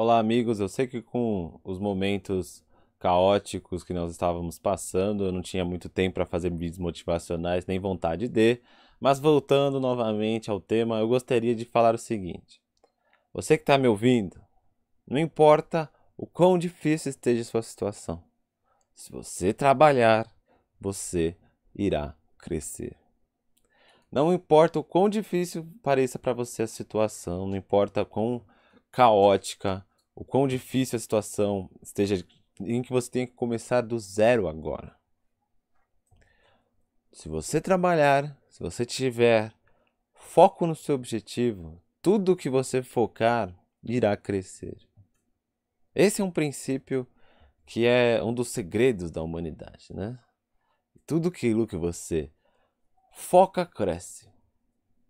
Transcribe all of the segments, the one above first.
Olá, amigos. Eu sei que com os momentos caóticos que nós estávamos passando, eu não tinha muito tempo para fazer vídeos motivacionais, nem vontade de. Mas voltando novamente ao tema, eu gostaria de falar o seguinte: você que está me ouvindo, não importa o quão difícil esteja a sua situação, se você trabalhar, você irá crescer. Não importa o quão difícil pareça para você a situação, não importa quão caótica o quão difícil a situação esteja em que você tem que começar do zero agora. Se você trabalhar, se você tiver foco no seu objetivo, tudo que você focar irá crescer. Esse é um princípio que é um dos segredos da humanidade, né? Tudo aquilo que você foca cresce.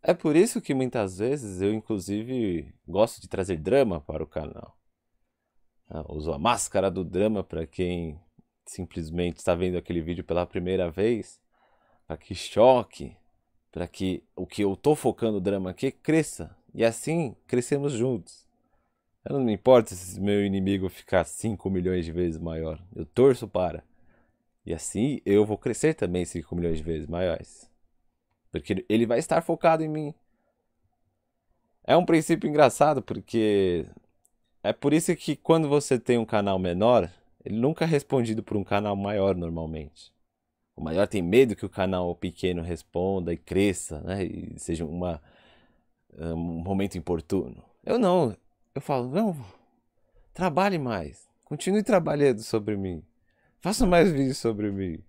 É por isso que muitas vezes eu inclusive gosto de trazer drama para o canal. Ah, usou a máscara do drama para quem simplesmente está vendo aquele vídeo pela primeira vez, para ah, que choque, para que o que eu estou focando o drama aqui cresça e assim crescemos juntos. Eu não me importo se meu inimigo ficar 5 milhões de vezes maior, eu torço para. E assim eu vou crescer também 5 milhões de vezes maiores. Porque ele vai estar focado em mim. É um princípio engraçado porque é por isso que quando você tem um canal menor, ele nunca é respondido por um canal maior normalmente. O maior tem medo que o canal pequeno responda e cresça, né? E seja uma, eh, um momento importuno. Eu não. Eu falo, não, trabalhe mais. Continue trabalhando sobre mim. Faça mais vídeos sobre mim.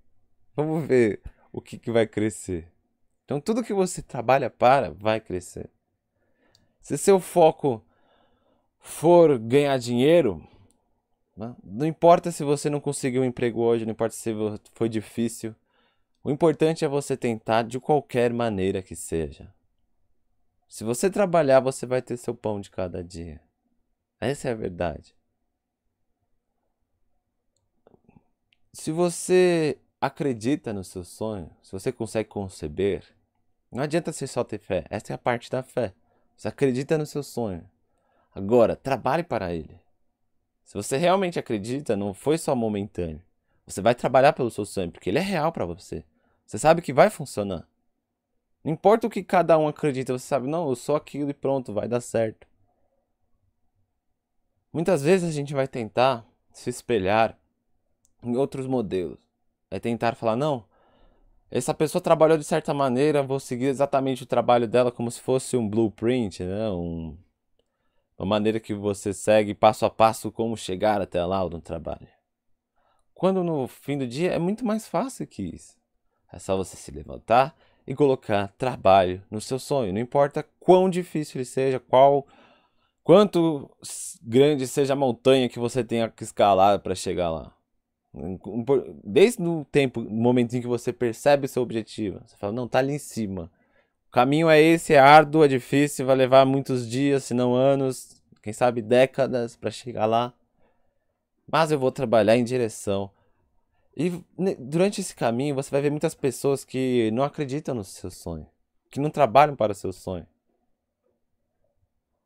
Vamos ver o que, que vai crescer. Então, tudo que você trabalha para vai crescer. Se seu foco for ganhar dinheiro, né? não importa se você não conseguiu um emprego hoje, não importa se foi difícil, o importante é você tentar de qualquer maneira que seja. Se você trabalhar, você vai ter seu pão de cada dia. Essa é a verdade. Se você acredita no seu sonho, se você consegue conceber, não adianta você só ter fé. Essa é a parte da fé. Você acredita no seu sonho. Agora, trabalhe para ele. Se você realmente acredita, não foi só momentâneo. Você vai trabalhar pelo seu sonho, porque ele é real para você. Você sabe que vai funcionar. Não importa o que cada um acredita, você sabe, não, eu sou aquilo e pronto, vai dar certo. Muitas vezes a gente vai tentar se espelhar em outros modelos. Vai tentar falar, não, essa pessoa trabalhou de certa maneira, vou seguir exatamente o trabalho dela como se fosse um blueprint, né? um, a maneira que você segue passo a passo como chegar até lá no trabalho. Quando no fim do dia é muito mais fácil que isso. É só você se levantar e colocar trabalho no seu sonho, não importa quão difícil ele seja, qual quanto grande seja a montanha que você tenha que escalar para chegar lá. Desde o tempo, no momento em que você percebe o seu objetivo, você fala, não, tá ali em cima. O caminho é esse, é árduo, é difícil, vai levar muitos dias, se não anos, quem sabe décadas para chegar lá. Mas eu vou trabalhar em direção. E durante esse caminho você vai ver muitas pessoas que não acreditam no seu sonho, que não trabalham para o seu sonho.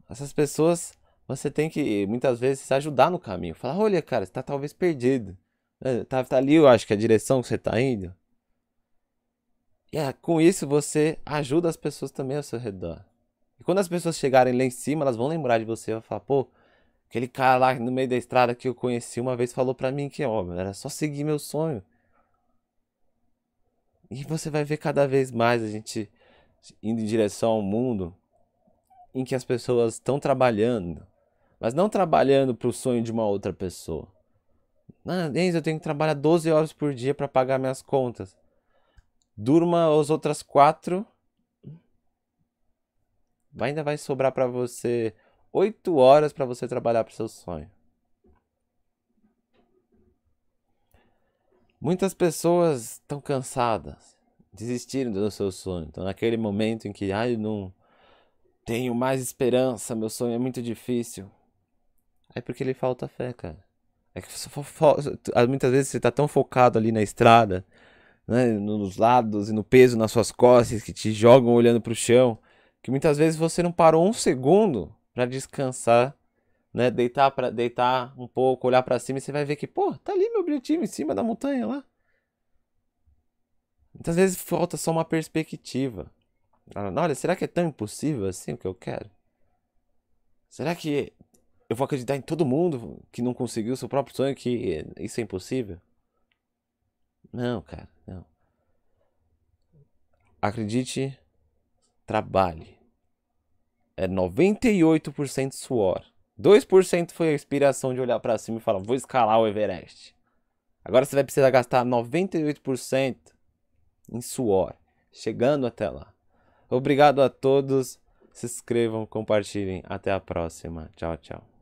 Essas pessoas você tem que muitas vezes ajudar no caminho. Falar, olha, cara, você tá talvez perdido. É, tá, tá ali, eu acho que é a direção que você tá indo. E é, com isso você ajuda as pessoas também ao seu redor. E quando as pessoas chegarem lá em cima, elas vão lembrar de você e vão falar, pô, aquele cara lá no meio da estrada que eu conheci uma vez falou para mim que, ó, era só seguir meu sonho. E você vai ver cada vez mais a gente indo em direção ao mundo em que as pessoas estão trabalhando, mas não trabalhando para o sonho de uma outra pessoa. Ah, eu tenho que trabalhar 12 horas por dia para pagar minhas contas. Durma as outras quatro. ainda vai sobrar para você oito horas para você trabalhar para seu sonho. Muitas pessoas estão cansadas, desistiram do seu sonho. Então, naquele momento em que, ai, eu não tenho mais esperança, meu sonho é muito difícil. É porque lhe falta fé, cara. É que muitas vezes você está tão focado ali na estrada né, nos lados e no peso nas suas costas que te jogam olhando para o chão, que muitas vezes você não parou um segundo para descansar, né, deitar para deitar um pouco, olhar para cima e você vai ver que, pô, tá ali meu objetivo em cima da montanha lá. Muitas vezes falta só uma perspectiva. Olha, será que é tão impossível assim o que eu quero? Será que eu vou acreditar em todo mundo que não conseguiu seu próprio sonho que isso é impossível? Não, cara, não. Acredite, trabalhe. É 98% suor. 2% foi a inspiração de olhar para cima e falar: vou escalar o Everest. Agora você vai precisar gastar 98% em suor, chegando até lá. Obrigado a todos. Se inscrevam, compartilhem. Até a próxima. Tchau, tchau.